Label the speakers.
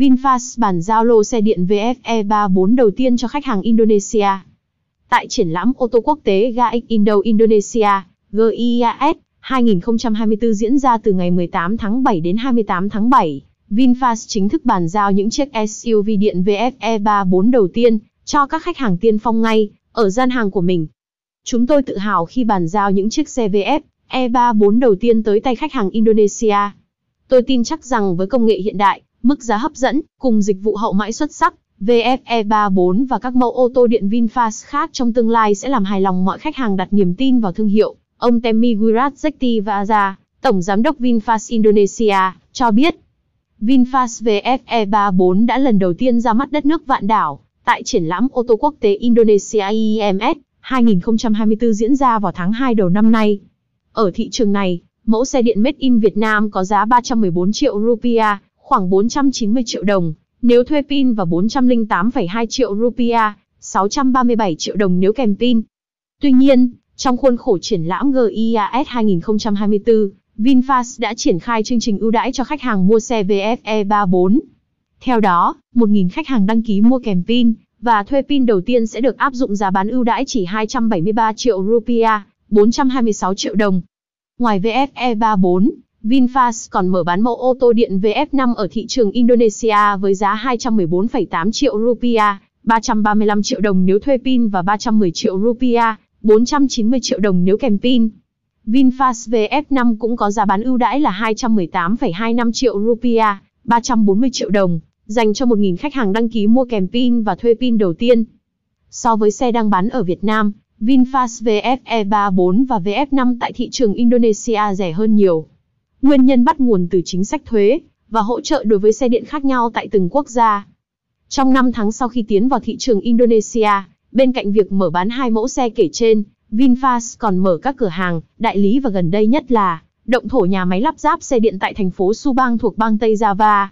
Speaker 1: VinFast bàn giao lô xe điện VFE 34 đầu tiên cho khách hàng Indonesia. Tại triển lãm ô tô quốc tế GAX Indo Indonesia, GIAS 2024 diễn ra từ ngày 18 tháng 7 đến 28 tháng 7, VinFast chính thức bàn giao những chiếc SUV điện VFE 34 đầu tiên cho các khách hàng tiên phong ngay ở gian hàng của mình. Chúng tôi tự hào khi bàn giao những chiếc xe vfe 34 đầu tiên tới tay khách hàng Indonesia. Tôi tin chắc rằng với công nghệ hiện đại, mức giá hấp dẫn, cùng dịch vụ hậu mãi xuất sắc, VFE34 và các mẫu ô tô điện VinFast khác trong tương lai sẽ làm hài lòng mọi khách hàng đặt niềm tin vào thương hiệu. Ông Temi Gurat Zekti Vaza, Tổng Giám đốc VinFast Indonesia, cho biết, VinFast VFE34 đã lần đầu tiên ra mắt đất nước vạn đảo tại triển lãm ô tô quốc tế Indonesia IMS e 2024 diễn ra vào tháng 2 đầu năm nay. Ở thị trường này, mẫu xe điện Made in Việt Nam có giá 314 triệu rupiah, khoảng 490 triệu đồng, nếu thuê pin và 408,2 triệu rupiah, 637 triệu đồng nếu kèm pin. Tuy nhiên, trong khuôn khổ triển lãm GIAS 2024, VinFast đã triển khai chương trình ưu đãi cho khách hàng mua xe VFE34. Theo đó, 1.000 khách hàng đăng ký mua kèm pin và thuê pin đầu tiên sẽ được áp dụng giá bán ưu đãi chỉ 273 triệu rupiah, 426 triệu đồng. Ngoài VFE34, VinFast còn mở bán mẫu ô tô điện VF5 ở thị trường Indonesia với giá 214,8 triệu rupiah, 335 triệu đồng nếu thuê pin và 310 triệu rupiah, 490 triệu đồng nếu kèm pin. VinFast VF5 cũng có giá bán ưu đãi là 218,25 triệu rupiah, 340 triệu đồng, dành cho 1.000 khách hàng đăng ký mua kèm pin và thuê pin đầu tiên. So với xe đang bán ở Việt Nam, VinFast VF E34 và VF5 tại thị trường Indonesia rẻ hơn nhiều. Nguyên nhân bắt nguồn từ chính sách thuế và hỗ trợ đối với xe điện khác nhau tại từng quốc gia. Trong 5 tháng sau khi tiến vào thị trường Indonesia, bên cạnh việc mở bán hai mẫu xe kể trên, VinFast còn mở các cửa hàng, đại lý và gần đây nhất là động thổ nhà máy lắp ráp xe điện tại thành phố Subang thuộc bang Tây Java.